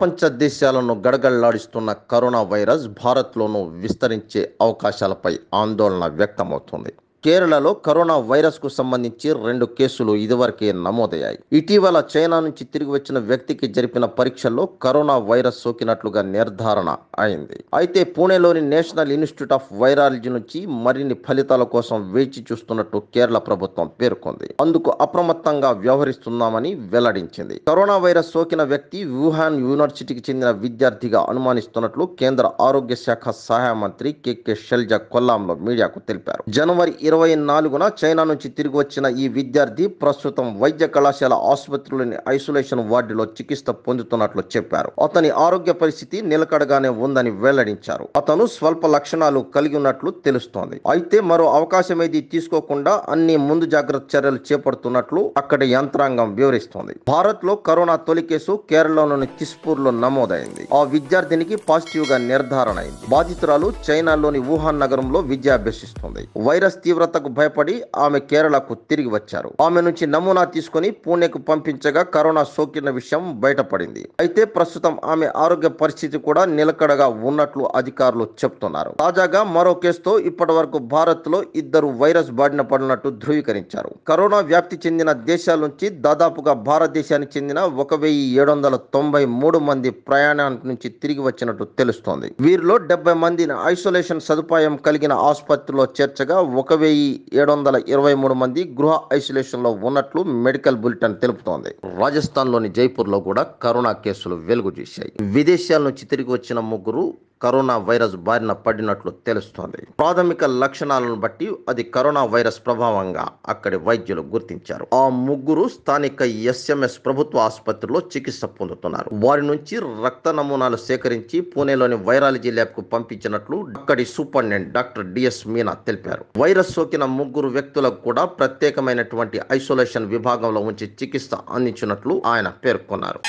ప్రపంచ దేశాలను గడగడలాడిస్తున్న corona virus భారత్లోనూ విస్తరించే అవకాశాలపై ఆందోళన వ్యక్తమవుతుంది కేరళలో కరోనా వైరస్ కు సంబంధించి రెండు కేసులు ఇదివరకే నమోదయ్యాయి ఇటీవల చైనా నుంచి తిరిగి వచ్చిన వ్యక్తికి జరిపిన పరీక్షల్లో కరోనా వైరస్ సోకినట్లుగా నిర్ధారణ అయింది అయితే పూణేలోని నేషనల్ ఇన్స్టిట్యూట్ ఆఫ్ వైరాలజీ నుంచి మరిన్ని ఫలితాల కోసం వేచి చూస్తున్నట్టు కేరళ ప్రభుత్వం పేర్కొంది అందుకు అప్రమత్తంగా వ్యవహరిస్తున్నామని వెల్లడించింది కరోనా వైరస్ సోకిన వ్యక్తి వుహాన్ యూనివర్సిటీకి చెందిన విద్యార్థిగా అనుమానిస్తున్నట్లు కేంద్ర ఆరోగ్య శాఖ సహాయ మంత్రి కెకే షెల్జా కొల్లాంలో మీడియాకు తెలిపారు జనవరి ఇరవై ఇరవై నాలుగున చైనా నుంచి తిరిగి వచ్చిన ఈ విద్యార్థి ప్రస్తుతం వైద్య కళాశాల ఆసుపత్రిలోని ఐసోలేషన్ వార్డులో చికిత్స పొందుతున్నట్లు చెప్పారు అతని ఆరోగ్య పరిస్థితి నిలకడగానే ఉందని వెల్లడించారు అతను స్వల్ప లక్షణాలు కలిగి ఉన్నట్లు తెలుస్తోంది అయితే మరో అవకాశం ఏది తీసుకోకుండా అన్ని ముందు జాగ్రత్త చర్యలు చేపడుతున్నట్లు అక్కడి యంత్రాంగం వివరిస్తోంది భారత్ లో కరోనా తొలి కేసు కేరళలోని కిస్పూర్ లో నమోదైంది ఆ విద్యార్థినికి పాజిటివ్ గా నిర్ధారణ అయింది బాధితురాలు చైనాలోని వుహాన్ నగరంలో విద్యాభ్యసిస్తుంది అభ్యసిస్తోంది వైరస్ తీవ్ర తీవ్రతకు భయపడి ఆమె కేరళకు తిరిగి వచ్చారు ఆమె నుంచి నమూనా తీసుకుని పూణెకు పంపించగా కరోనా సోకిన విషయం బయటపడింది అయితే ప్రస్తుతం ఆమె ఆరోగ్య పరిస్థితి కూడా నిలకడగా ఉన్నట్లు అధికారులు చెప్తున్నారు తాజాగా మరో కేసుతో ఇప్పటి వరకు భారత్ లో ఇద్దరు వైరస్ బారిన పడినట్టు ధృవీకరించారు కరోనా వ్యాప్తి చెందిన దేశాల నుంచి దాదాపుగా భారతదేశానికి చెందిన ఒక వెయ్యి ఏడు వందల తొంభై మూడు మంది ప్రయాణానికి నుంచి తిరిగి వచ్చినట్టు తెలుస్తోంది వీరిలో డెబ్బై మందిని ఐసోలేషన్ సదుపాయం కలిగిన ఆసుపత్రిలో చేర్చగా ఒక వెయ్యి వెయ్యి ఏడు వందల ఇరవై మూడు మంది గృహ ఐసోలేషన్లో ఉన్నట్లు మెడికల్ బులెటిన్ తెలుపుతోంది రాజస్థాన్లోని జైపూర్లో కూడా కరోనా కేసులు వెలుగు చూశాయి విదేశాల నుంచి తిరిగి వచ్చిన ముగ్గురు కరోనా వైరస్ బారిన పడినట్లు తెలుస్తోంది ప్రాథమిక లక్షణాలను బట్టి అది కరోనా వైరస్ ప్రభావంగా అక్కడి వైద్యులు గుర్తించారు ఆ ముగ్గురు స్థానిక ఎస్ఎంఎస్ ప్రభుత్వ ఆసుపత్రిలో చికిత్స పొందుతున్నారు వారి నుంచి రక్త నమూనాలు సేకరించి పూణేలోని వైరాలజీ ల్యాబ్ కు పంపించినట్లు అక్కడి సూపరింటెండెంట్ డాక్టర్ డిఎస్ మీనా తెలిపారు వైరస్ సోకిన ముగ్గురు వ్యక్తులకు కూడా ప్రత్యేకమైనటువంటి ఐసోలేషన్ విభాగంలో ఉంచి చికిత్స అందించినట్లు ఆయన పేర్కొన్నారు